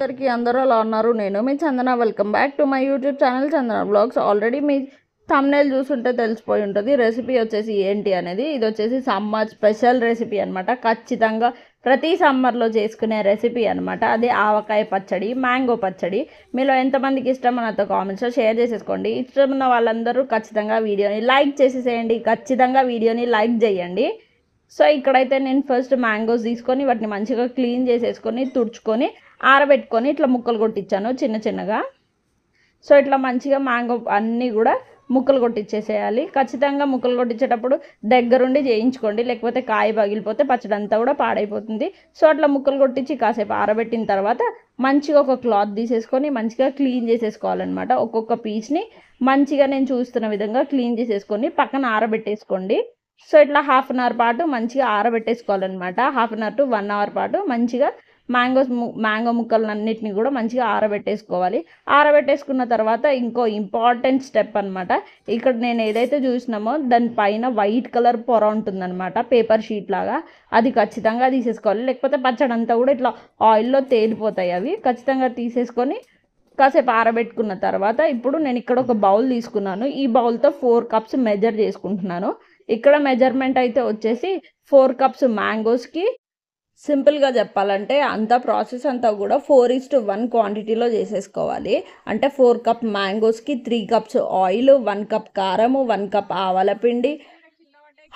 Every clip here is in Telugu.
అందరికీ అందరూ అలా ఉన్నారు నేను మీ Chandana welcome back to my YouTube channel Chandana blogs already మీ తమ్నేల్ చూసుంటే తెలిసిపోయి ఉంటుంది రెసిపీ వచ్చేసి ఏంటి అనేది ఇది వచ్చేసి సమ్మర్ స్పెషల్ రెసిపీ అనమాట ఖచ్చితంగా ప్రతి సమ్మర్లో చేసుకునే రెసిపీ అనమాట అది ఆవకాయ పచ్చడి మ్యాంగో పచ్చడి మీలో ఎంతమందికి ఇష్టం నాతో కామెంట్స్లో షేర్ చేసేసుకోండి ఇష్టం ఉన్న వాళ్ళందరూ ఖచ్చితంగా వీడియోని లైక్ చేసేసేయండి ఖచ్చితంగా వీడియోని లైక్ చేయండి సో ఇక్కడైతే నేను ఫస్ట్ మ్యాంగోస్ తీసుకొని వాటిని మంచిగా క్లీన్ చేసేసుకొని తుడుచుకొని ఆరబెట్టుకొని ఇట్లా ముక్కలు కొట్టించాను చిన్న చిన్నగా సో ఇట్లా మంచిగా మ్యాంగో అన్నీ కూడా ముక్కలు కొట్టించేసేయాలి ఖచ్చితంగా ముక్కలు కొట్టించేటప్పుడు దగ్గరుండి చేయించుకోండి లేకపోతే కాయ పగిలిపోతే పచ్చడి అంతా కూడా పాడైపోతుంది సో అట్లా ముక్కలు కొట్టించి కాసేపు ఆరబెట్టిన తర్వాత మంచిగా ఒక క్లాత్ తీసేసుకొని మంచిగా క్లీన్ చేసేసుకోవాలన్నమాట ఒక్కొక్క పీస్ని మంచిగా నేను చూస్తున్న విధంగా క్లీన్ చేసేసుకొని పక్కన ఆరబెట్టేసుకోండి సో ఇట్లా హాఫ్ అన్ అవర్ పాటు మంచిగా ఆరబెట్టేసుకోవాలన్నమాట half an hour to one hour పాటు మంచిగా మ్యాంగోస్ మ్యాంగో ముక్కలన్నిటిని కూడా మంచిగా ఆరబెట్టేసుకోవాలి ఆరబెట్టేసుకున్న తర్వాత ఇంకో ఇంపార్టెంట్ స్టెప్ అనమాట ఇక్కడ నేను ఏదైతే చూసినామో దానిపైన వైట్ కలర్ పొర ఉంటుందన్నమాట పేపర్ షీట్ లాగా అది ఖచ్చితంగా తీసేసుకోవాలి లేకపోతే పచ్చడంతా కూడా ఇట్లా ఆయిల్లో తేలిపోతాయి అవి ఖచ్చితంగా తీసేసుకొని కాసేపు ఆరబెట్టుకున్న తర్వాత ఇప్పుడు నేను ఇక్కడ ఒక బౌల్ తీసుకున్నాను ఈ బౌల్తో ఫోర్ కప్స్ మెజర్ చేసుకుంటున్నాను ఇక్కడ మెజర్మెంట్ అయితే వచ్చేసి ఫోర్ కప్స్ మ్యాంగోస్కి సింపుల్గా చెప్పాలంటే అంత ప్రాసెస్ అంతా కూడా ఫోర్ ఈస్ టు వన్ క్వాంటిటీలో చేసేసుకోవాలి అంటే ఫోర్ కప్ మ్యాంగోస్కి three cups oil one cup కారము వన్ కప్ ఆవాల పిండి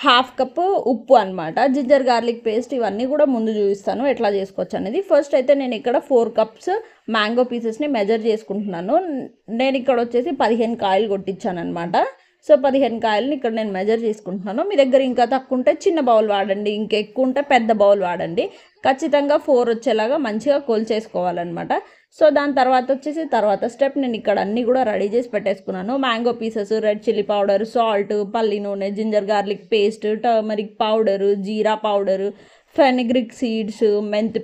హాఫ్ కప్ ఉప్పు అనమాట జింజర్ గార్లిక్ పేస్ట్ ఇవన్నీ కూడా ముందు చూపిస్తాను ఎట్లా చేసుకోవచ్చు అనేది ఫస్ట్ అయితే నేను ఇక్కడ ఫోర్ కప్స్ మ్యాంగో పీసెస్ని మెజర్ చేసుకుంటున్నాను నేను ఇక్కడ వచ్చేసి పదిహేను కాయలు కొట్టించాను అనమాట సో పదిహేను కాయలను ఇక్కడ నేను మెజర్ చేసుకుంటున్నాను మీ దగ్గర ఇంకా తక్కువ ఉంటే చిన్న బౌల్ వాడండి ఇంకా ఎక్కువ ఉంటే పెద్ద బౌల్ వాడండి ఖచ్చితంగా ఫోర్ వచ్చేలాగా మంచిగా కోల్చేసుకోవాలన్నమాట సో దాని తర్వాత వచ్చేసి తర్వాత స్టెప్ నేను ఇక్కడ అన్నీ కూడా రెడీ చేసి పెట్టేసుకున్నాను mango pieces red chilli powder salt పల్లి నూనె ginger garlic paste turmeric powder jeera powder fenugreek seeds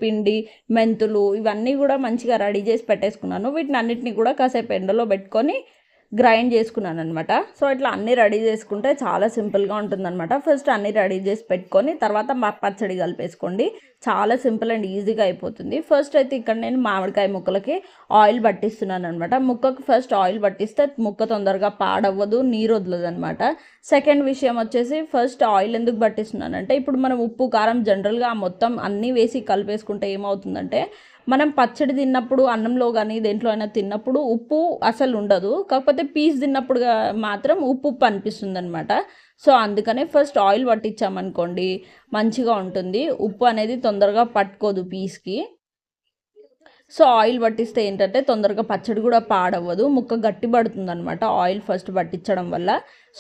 పిండి మెంతులు ఇవన్నీ కూడా మంచిగా రెడీ చేసి పెట్టేసుకున్నాను వీటిని అన్నింటినీ కూడా కాసేపు ఎండలో పెట్టుకొని గ్రైండ్ చేసుకున్నాను అనమాట సో ఇట్లా అన్నీ రెడీ చేసుకుంటే చాలా సింపుల్గా ఉంటుందన్నమాట ఫస్ట్ అన్నీ రెడీ చేసి పెట్టుకొని తర్వాత పచ్చడి కలిపేసుకోండి చాలా సింపుల్ అండ్ ఈజీగా అయిపోతుంది ఫస్ట్ అయితే ఇక్కడ నేను మామిడికాయ ముక్కలకి ఆయిల్ పట్టిస్తున్నాను అనమాట ముక్కకు ఫస్ట్ ఆయిల్ పట్టిస్తే ముక్క తొందరగా పాడవ్వదు నీరు వదలదు అనమాట సెకండ్ విషయం వచ్చేసి ఫస్ట్ ఆయిల్ ఎందుకు పట్టిస్తున్నానంటే ఇప్పుడు మనం ఉప్పు కారం జనరల్గా మొత్తం అన్నీ వేసి కలిపేసుకుంటే ఏమవుతుందంటే మనం పచ్చడి తిన్నప్పుడు అన్నంలో కానీ దేంట్లో అయినా తిన్నప్పుడు ఉప్పు అసలు ఉండదు కాకపోతే పీస్ తిన్నప్పుడు మాత్రం ఉప్పు ఉప్పు అనిపిస్తుంది అనమాట సో అందుకనే ఫస్ట్ ఆయిల్ పట్టించామనుకోండి మంచిగా ఉంటుంది ఉప్పు అనేది తొందరగా పట్టుకోదు పీస్కి సో ఆయిల్ పట్టిస్తే ఏంటంటే తొందరగా పచ్చడి కూడా పాడవ్వదు ముక్క గట్టి పడుతుంది అనమాట ఆయిల్ ఫస్ట్ పట్టించడం వల్ల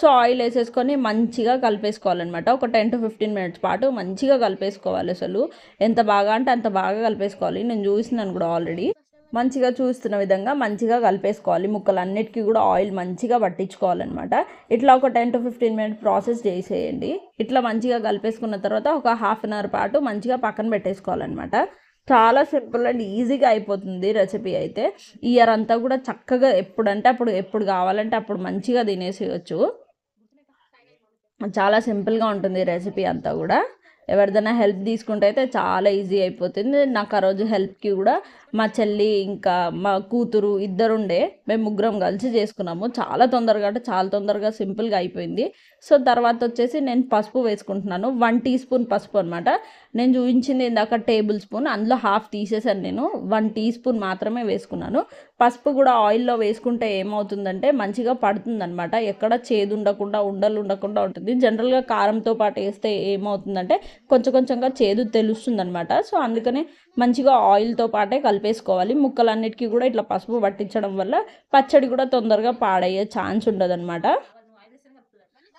సో ఆయిల్ వేసేసుకొని మంచిగా కలిపేసుకోవాలన్నమాట ఒక టెన్ టు ఫిఫ్టీన్ మినిట్స్ పాటు మంచిగా కలిపేసుకోవాలి అసలు ఎంత బాగా అంటే అంత బాగా కలిపేసుకోవాలి నేను చూసినాను కూడా ఆల్రెడీ మంచిగా చూస్తున్న విధంగా మంచిగా కలిపేసుకోవాలి ముక్కలన్నిటికీ కూడా ఆయిల్ మంచిగా పట్టించుకోవాలన్నమాట ఇట్లా ఒక ten to fifteen minute process చేసేయండి ఇట్లా మంచిగా కలిపేసుకున్న తర్వాత ఒక హాఫ్ అన్ అవర్ పాటు మంచిగా పక్కన పెట్టేసుకోవాలన్నమాట చాలా సింపుల్ అండ్ ఈజీగా అయిపోతుంది రెసిపీ అయితే ఇయర్ అంతా కూడా చక్కగా ఎప్పుడంటే అప్పుడు ఎప్పుడు కావాలంటే అప్పుడు మంచిగా తినేసేయచ్చు చాలా సింపుల్గా ఉంటుంది రెసిపీ అంతా కూడా ఎవరిదైనా హెల్ప్ తీసుకుంటే అయితే చాలా ఈజీ అయిపోతుంది నాకు ఆ రోజు హెల్ప్కి కూడా మా చెల్లి ఇంకా మా కూతురు ఇద్దరుండే మేము ముగ్గురం కలిసి చేసుకున్నాము చాలా తొందరగా అంటే చాలా తొందరగా సింపుల్గా అయిపోయింది సో తర్వాత వచ్చేసి నేను పసుపు వేసుకుంటున్నాను వన్ టీ స్పూన్ పసుపు అనమాట నేను చూపించింది ఇందాక టేబుల్ స్పూన్ అందులో హాఫ్ తీసేసాను నేను వన్ టీ స్పూన్ మాత్రమే వేసుకున్నాను పసుపు కూడా ఆయిల్లో వేసుకుంటే ఏమవుతుందంటే మంచిగా పడుతుందనమాట ఎక్కడ చేదు ఉండకుండా ఉండలు ఉండకుండా ఉంటుంది జనరల్గా కారంతో పాటు వేస్తే ఏమవుతుందంటే కొంచెం కొంచెంగా చేదు తెలుస్తుందనమాట సో అందుకనే మంచిగా ఆయిల్తో పాటే కలిపేసుకోవాలి ముక్కలన్నిటికీ కూడా ఇట్లా పసుపు పట్టించడం వల్ల పచ్చడి కూడా తొందరగా పాడయ్యే ఛాన్స్ ఉండదన్నమాట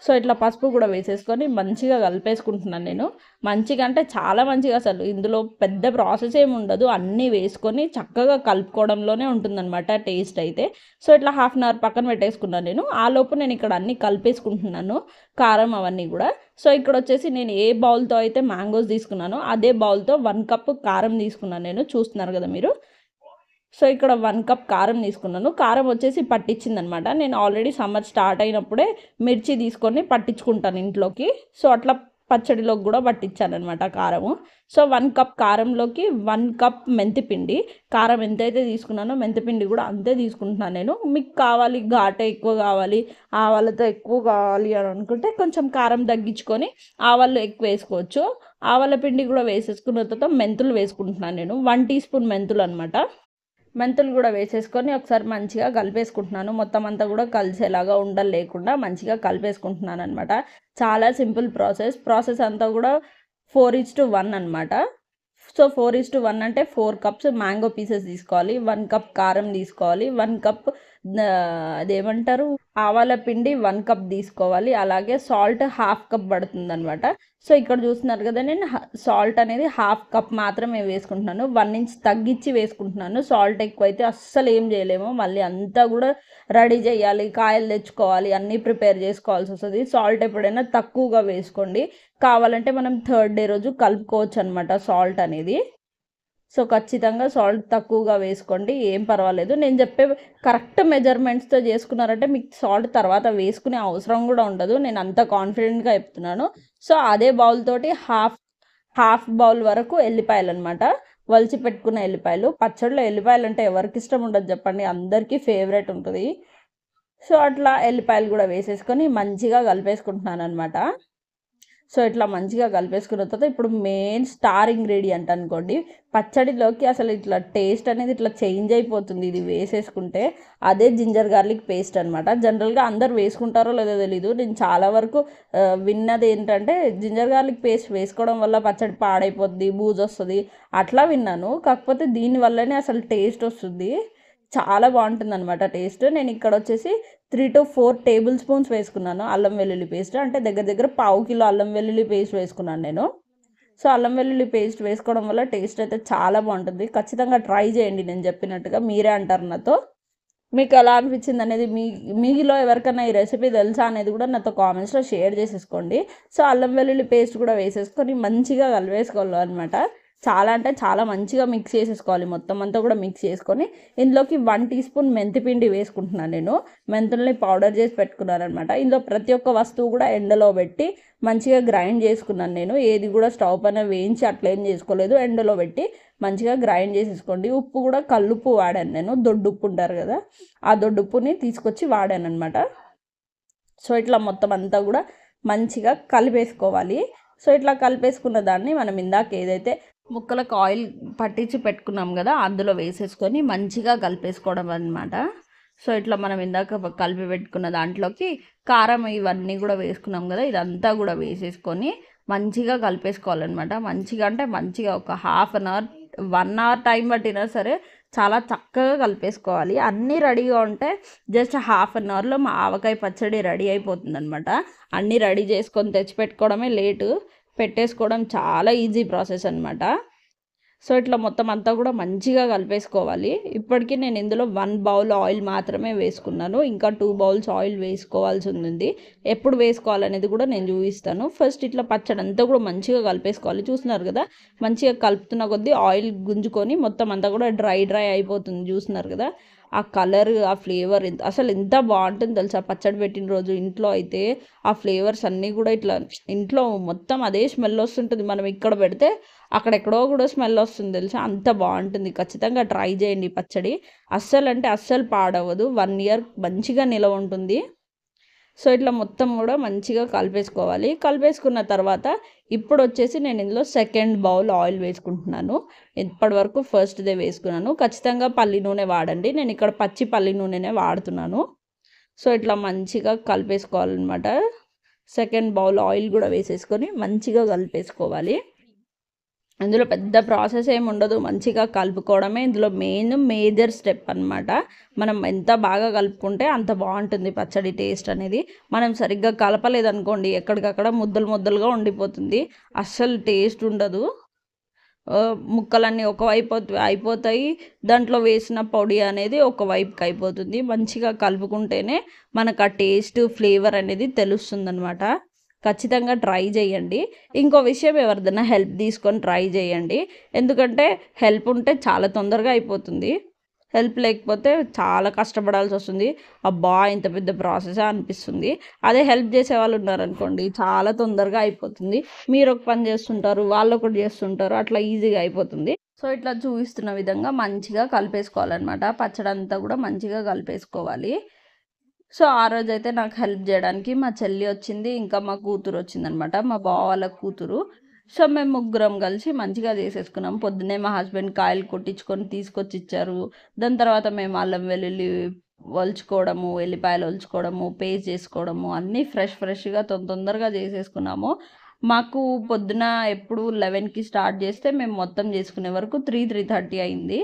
సో ఇట్లా పసుపు కూడా వేసేసుకొని మంచిగా కలిపేసుకుంటున్నాను నేను మంచిగా అంటే చాలా మంచిగా అసలు ఇందులో పెద్ద ప్రాసెస్ ఏమి ఉండదు అన్నీ వేసుకొని చక్కగా కలుపుకోవడంలోనే ఉంటుందన్నమాట టేస్ట్ అయితే సో ఇట్లా హాఫ్ అన్ అవర్ పక్కన పెట్టేసుకున్నాను నేను ఆ లోపు నేను ఇక్కడ అన్నీ కలిపేసుకుంటున్నాను కారం అవన్నీ కూడా సో ఇక్కడ వచ్చేసి నేను ఏ బౌల్తో అయితే మ్యాంగోస్ తీసుకున్నానో అదే బౌల్తో వన్ కప్ కారం తీసుకున్నాను నేను చూస్తున్నారు కదా మీరు సో ఇక్కడ వన్ కప్ కారం తీసుకున్నాను కారం వచ్చేసి పట్టించిందనమాట నేను ఆల్రెడీ సమ్మర్ స్టార్ట్ అయినప్పుడే మిర్చి తీసుకొని పట్టించుకుంటాను ఇంట్లోకి సో అట్లా పచ్చడిలోకి కూడా పట్టించాను అనమాట కారము సో వన్ కప్ కారంలోకి వన్ కప్ మెంతిపిండి కారం ఎంతైతే తీసుకున్నానో మెంతిపిండి కూడా అంతే తీసుకుంటున్నాను నేను మీకు కావాలి ఘాట ఎక్కువ కావాలి ఆవాలతో ఎక్కువ కావాలి అని అనుకుంటే కొంచెం కారం తగ్గించుకొని ఆవాలు ఎక్కువ వేసుకోవచ్చు ఆవాల పిండి కూడా వేసేసుకున్న తర్వాత మెంతులు వేసుకుంటున్నాను నేను వన్ టీ స్పూన్ మెంతులు అనమాట మెంతులు కూడా వేసేసుకొని ఒకసారి మంచిగా కలిపేసుకుంటున్నాను మొత్తం అంతా కూడా కలిసేలాగా ఉండలు లేకుండా మంచిగా కలిపేసుకుంటున్నాను అనమాట చాలా సింపుల్ ప్రాసెస్ ప్రాసెస్ అంతా కూడా ఫోర్ ఈజ్ టు వన్ అనమాట so four is to one అంటే ఫోర్ కప్స్ మ్యాంగో పీసెస్ తీసుకోవాలి వన్ కప్ కారం తీసుకోవాలి వన్ కప్ అదేమంటారు ఆవాల పిండి వన్ కప్ తీసుకోవాలి అలాగే సాల్ట్ హాఫ్ కప్ పడుతుంది అనమాట సో ఇక్కడ చూస్తున్నారు కదా నేను సాల్ట్ అనేది హాఫ్ కప్ మాత్రమే వేసుకుంటున్నాను వన్ ఇంచ్ తగ్గించి వేసుకుంటున్నాను సాల్ట్ ఎక్కువైతే అస్సలు ఏం చేయలేము మళ్ళీ అంతా కూడా రెడీ చేయాలి కాయలు తెచ్చుకోవాలి అన్నీ ప్రిపేర్ చేసుకోవాల్సి వస్తుంది సాల్ట్ ఎప్పుడైనా తక్కువగా వేసుకోండి కావాలంటే మనం థర్డ్ డే రోజు కలుపుకోవచ్చు అనమాట సాల్ట్ అనేది సో ఖచ్చితంగా సాల్ట్ తక్కువగా వేసుకోండి ఏం పర్వాలేదు నేను చెప్పే కరెక్ట్ మెజర్మెంట్స్తో చేసుకున్నారంటే మీకు సాల్ట్ తర్వాత వేసుకునే అవసరం కూడా ఉండదు నేను అంత కాన్ఫిడెంట్గా చెప్తున్నాను సో అదే బౌల్ తోటి హాఫ్ హాఫ్ బౌల్ వరకు ఎల్లిపాయలు అనమాట వలిచి పెట్టుకున్న ఎల్లిపాయలు పచ్చడిలో ఎల్లిపాయలు అంటే ఎవరికి ఇష్టం ఉండదు చెప్పండి అందరికీ ఫేవరెట్ ఉంటుంది సో అట్లా ఎల్లిపాయలు కూడా వేసేసుకొని మంచిగా కలిపేసుకుంటున్నాను అనమాట సో ఇట్లా మంచిగా కలిపేసుకున్న తర్వాత ఇప్పుడు మెయిన్ స్టార్ ఇంగ్రీడియంట్ అనుకోండి పచ్చడిలోకి అసలు ఇట్లా టేస్ట్ అనేది ఇట్లా చేంజ్ అయిపోతుంది ఇది వేసేసుకుంటే అదే జింజర్ గార్లిక్ పేస్ట్ అనమాట జనరల్గా అందరు వేసుకుంటారో లేదో తెలీదు నేను చాలా వరకు విన్నది ఏంటంటే జింజర్ గార్లిక్ పేస్ట్ వేసుకోవడం వల్ల పచ్చడి పాడైపోద్ది బూజు వస్తుంది అట్లా విన్నాను కాకపోతే దీనివల్లనే అసలు టేస్ట్ వస్తుంది చాలా బాగుంటుంది అనమాట టేస్ట్ నేను ఇక్కడ వచ్చేసి three to four tablespoons వేసుకున్నాను అల్లం వెల్లుల్లి పేస్ట్ అంటే దగ్గర దగ్గర పావు కిలో అల్లం వెల్లుల్లి పేస్ట్ వేసుకున్నాను నేను సో అల్లం వెల్లుల్లి పేస్ట్ వేసుకోవడం వల్ల టేస్ట్ అయితే చాలా బాగుంటుంది ఖచ్చితంగా ట్రై చేయండి నేను చెప్పినట్టుగా మీరే అంటారు నాతో మీకు ఎలా అనిపించింది అనేది మీ మీలో ఎవరికైనా ఈ రెసిపీ తెలుసా అనేది కూడా నాతో కామెంట్స్లో షేర్ చేసేసుకోండి సో అల్లం వెల్లుల్లి పేస్ట్ కూడా వేసేసుకొని మంచిగా కలివేసుకోవాలి అనమాట చాలా అంటే చాలా మంచిగా మిక్స్ చేసేసుకోవాలి మొత్తం అంతా కూడా మిక్స్ చేసుకొని ఇందులోకి వన్ టీ స్పూన్ మెంతిపిండి వేసుకుంటున్నాను నేను మెంతుల్ని పౌడర్ చేసి పెట్టుకున్నాను అనమాట ఇందులో ప్రతి ఒక్క వస్తువు కూడా ఎండలో పెట్టి మంచిగా గ్రైండ్ చేసుకున్నాను నేను ఏది కూడా స్టవ్ పైన వేయించి అట్లేం చేసుకోలేదు ఎండలో పెట్టి మంచిగా గ్రైండ్ చేసేసుకోండి ఉప్పు కూడా కల్లుప్పు వాడాను నేను దొడ్డుప్పు ఉంటారు కదా ఆ దొడ్డుప్పుని తీసుకొచ్చి వాడాను అనమాట సో ఇట్లా మొత్తం అంతా కూడా మంచిగా కలిపేసుకోవాలి సో ఇట్లా కలిపేసుకున్న దాన్ని మనం ఇందాక ఏదైతే ముక్కలకు ఆయిల్ పట్టించి పెట్టుకున్నాం కదా అందులో వేసేసుకొని మంచిగా కలిపేసుకోవడం అనమాట సో ఇట్లా మనం ఇందాక కలిపి పెట్టుకున్న దాంట్లోకి కారం ఇవన్నీ కూడా వేసుకున్నాం కదా ఇదంతా కూడా వేసేసుకొని మంచిగా కలిపేసుకోవాలన్నమాట మంచిగా అంటే మంచిగా ఒక half an hour one hour time పట్టినా సరే చాలా చక్కగా కలిపేసుకోవాలి అన్నీ రెడీగా ఉంటే జస్ట్ హాఫ్ అన్ అవర్లో మా ఆవకాయ పచ్చడి రెడీ అయిపోతుంది అన్నమాట అన్నీ రెడీ చేసుకొని తెచ్చిపెట్టుకోవడమే లేటు పెట్టేసుకోవడం చాలా ఈజీ ప్రాసెస్ అనమాట సో ఇట్లా మొత్తం అంతా కూడా మంచిగా కలిపేసుకోవాలి ఇప్పటికీ నేను ఇందులో వన్ బౌల్ ఆయిల్ మాత్రమే వేసుకున్నాను ఇంకా టూ బౌల్స్ ఆయిల్ వేసుకోవాల్సి ఉంది ఎప్పుడు వేసుకోవాలనేది కూడా నేను చూపిస్తాను ఫస్ట్ ఇట్లా పచ్చడి అంతా కూడా మంచిగా కలిపేసుకోవాలి చూస్తున్నారు కదా మంచిగా కలుపుతున్న కొద్దీ ఆయిల్ గుంజుకొని మొత్తం అంతా కూడా డ్రై డ్రై అయిపోతుంది చూస్తున్నారు కదా ఆ కలర్ ఆ ఫ్లేవర్ ఎంత అసలు ఎంత బాగుంటుంది తెలుసా పచ్చడి పెట్టిన రోజు ఇంట్లో అయితే ఆ ఫ్లేవర్స్ అన్నీ కూడా ఇట్లా ఇంట్లో మొత్తం అదే స్మెల్ వస్తుంటుంది మనం ఇక్కడ పెడితే అక్కడెక్కడో కూడా స్మెల్ వస్తుంది తెలుసా అంత బాగుంటుంది ఖచ్చితంగా ట్రై చేయండి పచ్చడి అస్సలు అంటే అస్సలు పాడవదు వన్ ఇయర్ మంచిగా నిలవ ఉంటుంది సో ఇట్లా మొత్తం కూడా మంచిగా కలిపేసుకోవాలి కలిపేసుకున్న తర్వాత ఇప్పుడు వచ్చేసి నేను ఇందులో సెకండ్ బౌల్ ఆయిల్ వేసుకుంటున్నాను ఇప్పటి వరకు ఫస్ట్దే వేసుకున్నాను ఖచ్చితంగా పల్లి నూనె వాడండి నేను ఇక్కడ పచ్చి పల్లి నూనెనే వాడుతున్నాను సో ఇట్లా మంచిగా కలిపేసుకోవాలన్నమాట సెకండ్ బౌల్ ఆయిల్ కూడా వేసేసుకొని మంచిగా కలిపేసుకోవాలి అందులో పెద్ద ప్రాసెస్ ఏమి ఉండదు మంచిగా కలుపుకోవడమే ఇందులో మెయిన్ మేజర్ స్టెప్ అనమాట మనం ఎంత బాగా కలుపుకుంటే అంత బాగుంటుంది పచ్చడి టేస్ట్ అనేది మనం సరిగ్గా కలపలేదనుకోండి ఎక్కడికక్కడ ముద్దలు ముద్దలుగా ఉండిపోతుంది అస్సలు టేస్ట్ ఉండదు ముక్కలన్నీ ఒకవైపు అయిపోతాయి దాంట్లో వేసిన పొడి అనేది ఒకవైపుకి అయిపోతుంది మంచిగా కలుపుకుంటేనే మనకు ఆ టేస్ట్ ఫ్లేవర్ అనేది తెలుస్తుంది అనమాట ఖచ్చితంగా ట్రై చేయండి ఇంకో విషయం ఎవరిదైనా హెల్ప్ తీసుకొని ట్రై చేయండి ఎందుకంటే హెల్ప్ ఉంటే చాలా తొందరగా అయిపోతుంది హెల్ప్ లేకపోతే చాలా కష్టపడాల్సి వస్తుంది అబ్బా ఇంత పెద్ద ప్రాసెస్ అనిపిస్తుంది అదే హెల్ప్ చేసే వాళ్ళు ఉన్నారనుకోండి చాలా తొందరగా అయిపోతుంది మీరు ఒక పని చేస్తుంటారు వాళ్ళు ఒకటి చేస్తుంటారు అట్లా ఈజీగా అయిపోతుంది సో ఇట్లా చూపిస్తున్న విధంగా మంచిగా కలిపేసుకోవాలన్నమాట పచ్చడి అంతా కూడా మంచిగా కలిపేసుకోవాలి సో ఆ రోజు అయితే నాకు హెల్ప్ చేయడానికి మా చెల్లి వచ్చింది ఇంకా మా కూతురు వచ్చింది అనమాట మా బావ వాళ్ళ కూతురు సో మేము ముగ్గురం కలిసి మంచిగా చేసేసుకున్నాం పొద్దునే మా హస్బెండ్ కాయలు కొట్టించుకొని తీసుకొచ్చి ఇచ్చారు దాని తర్వాత మేము అల్లం వెల్లుల్లి వలుచుకోవడము ఎల్లిపాయలు వలుచుకోవడము పేస్ట్ చేసుకోవడము అన్నీ ఫ్రెష్ ఫ్రెష్గా తొందరగా చేసేసుకున్నాము మాకు పొద్దున ఎప్పుడు లెవెన్కి స్టార్ట్ చేస్తే మేము మొత్తం చేసుకునే వరకు త్రీ త్రీ థర్టీ అయింది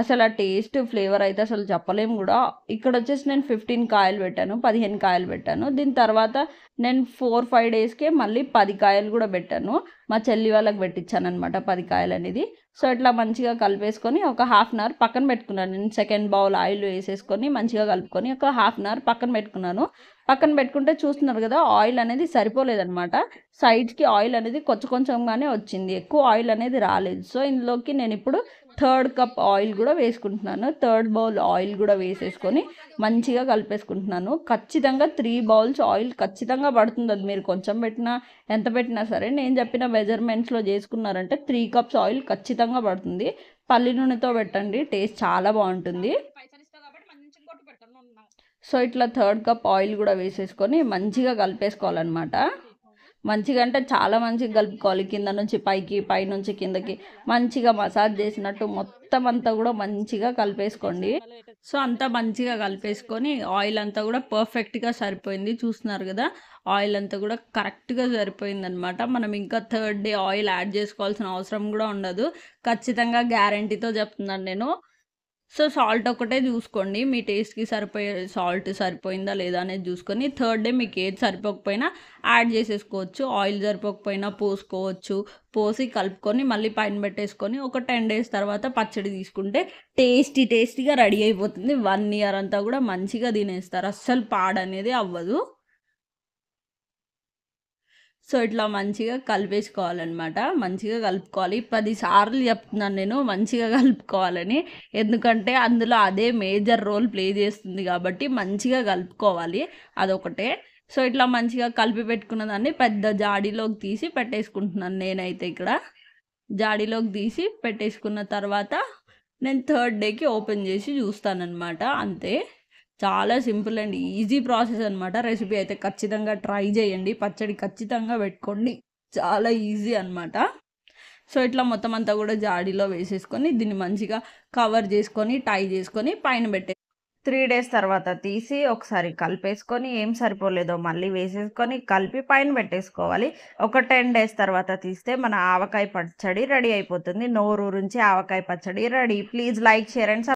అసలు ఆ టేస్ట్ ఫ్లేవర్ అయితే అసలు చెప్పలేము కూడా ఇక్కడ వచ్చేసి నేను ఫిఫ్టీన్ కాయలు పెట్టాను పదిహేను కాయలు పెట్టాను దీని తర్వాత నేను ఫోర్ ఫైవ్ డేస్కే మళ్ళీ పది కాయలు కూడా పెట్టాను మా చెల్లి వాళ్ళకి పెట్టించాను అనమాట పది కాయలు అనేది సో ఇట్లా మంచిగా కలిపేసుకొని ఒక హాఫ్ అన్ అవర్ పక్కన పెట్టుకున్నాను నేను సెకండ్ బౌల్ ఆయిల్ వేసేసుకొని మంచిగా కలుపుకొని ఒక హాఫ్ అన్ అవర్ పక్కన పెట్టుకున్నాను పక్కన పెట్టుకుంటే చూస్తున్నారు కదా ఆయిల్ అనేది సరిపోలేదనమాట సైడ్కి ఆయిల్ అనేది కొంచెం కొంచెంగానే వచ్చింది ఎక్కువ ఆయిల్ అనేది రాలేదు సో ఇందులోకి నేను ఇప్పుడు థర్డ్ కప్ ఆయిల్ కూడా వేసుకుంటున్నాను థర్డ్ బౌల్ ఆయిల్ కూడా వేసేసుకొని మంచిగా కలిపేసుకుంటున్నాను ఖచ్చితంగా త్రీ బౌల్స్ ఆయిల్ ఖచ్చితంగా పడుతుంది అది మీరు కొంచెం పెట్టినా ఎంత పెట్టినా సరే నేను చెప్పిన మెజర్మెంట్స్లో చేసుకున్నారంటే త్రీ కప్స్ ఆయిల్ ఖచ్చితంగా పడుతుంది పల్లి నూనెతో పెట్టండి టేస్ట్ చాలా బాగుంటుంది సో ఇట్లా థర్డ్ కప్ ఆయిల్ కూడా వేసేసుకొని మంచిగా కలిపేసుకోవాలన్నమాట మంచిగా అంటే చాలా మంచిగా కలుపుకోవాలి కింద నుంచి పైకి పైనుంచి కిందకి మంచిగా మసాజ్ చేసినట్టు మొత్తం అంతా కూడా మంచిగా కలిపేసుకోండి సో అంతా మంచిగా కలిపేసుకొని ఆయిల్ అంతా కూడా పర్ఫెక్ట్గా సరిపోయింది చూస్తున్నారు కదా ఆయిల్ అంతా కూడా కరెక్ట్గా సరిపోయిందనమాట మనం ఇంకా థర్డ్ డే ఆయిల్ యాడ్ చేసుకోవాల్సిన అవసరం కూడా ఉండదు ఖచ్చితంగా గ్యారంటీతో చెప్తున్నాను నేను సో సాల్ట్ ఒకటే చూసుకోండి మీ టేస్ట్కి సరిపోయే సాల్ట్ సరిపోయిందా లేదా అనేది చూసుకొని థర్డ్ డే మీకు ఏది సరిపోకపోయినా యాడ్ చేసేసుకోవచ్చు ఆయిల్ సరిపోకపోయినా పోసుకోవచ్చు పోసి కలుపుకొని మళ్ళీ పైన పెట్టేసుకొని ఒక టెన్ డేస్ తర్వాత పచ్చడి తీసుకుంటే టేస్టీ టేస్టీగా రెడీ అయిపోతుంది వన్ ఇయర్ అంతా కూడా మంచిగా తినేస్తారు అస్సలు పాడనేది అవ్వదు సో ఇట్లా మంచిగా కలిపేసుకోవాలన్నమాట మంచిగా కలుపుకోవాలి పదిసార్లు చెప్తున్నాను నేను మంచిగా కలుపుకోవాలని ఎందుకంటే అందులో అదే మేజర్ రోల్ ప్లే చేస్తుంది కాబట్టి మంచిగా కలుపుకోవాలి అదొకటే సో ఇట్లా మంచిగా కలిపి పెట్టుకున్న దాన్ని పెద్ద జాడీలోకి తీసి పెట్టేసుకుంటున్నాను నేనైతే ఇక్కడ జాడీలోకి తీసి పెట్టేసుకున్న తర్వాత నేను థర్డ్ డేకి ఓపెన్ చేసి చూస్తానన్నమాట అంతే చాలా సింపుల్ అండ్ ఈజీ ప్రాసెస్ అనమాట రెసిపీ అయితే ఖచ్చితంగా ట్రై చేయండి పచ్చడి ఖచ్చితంగా పెట్టుకోండి చాలా ఈజీ అనమాట సో ఇట్లా మొత్తం అంతా కూడా జాడీలో వేసేసుకొని దీన్ని మంచిగా కవర్ చేసుకొని టై చేసుకొని పైన పెట్టే త్రీ డేస్ తర్వాత తీసి ఒకసారి కలిపేసుకొని ఏం సరిపోలేదో మళ్ళీ వేసేసుకొని కలిపి పైన పెట్టేసుకోవాలి ఒక టెన్ డేస్ తర్వాత తీస్తే మన ఆవకాయ పచ్చడి రెడీ అయిపోతుంది నోరు నుంచి ఆవకాయ పచ్చడి ready please like share and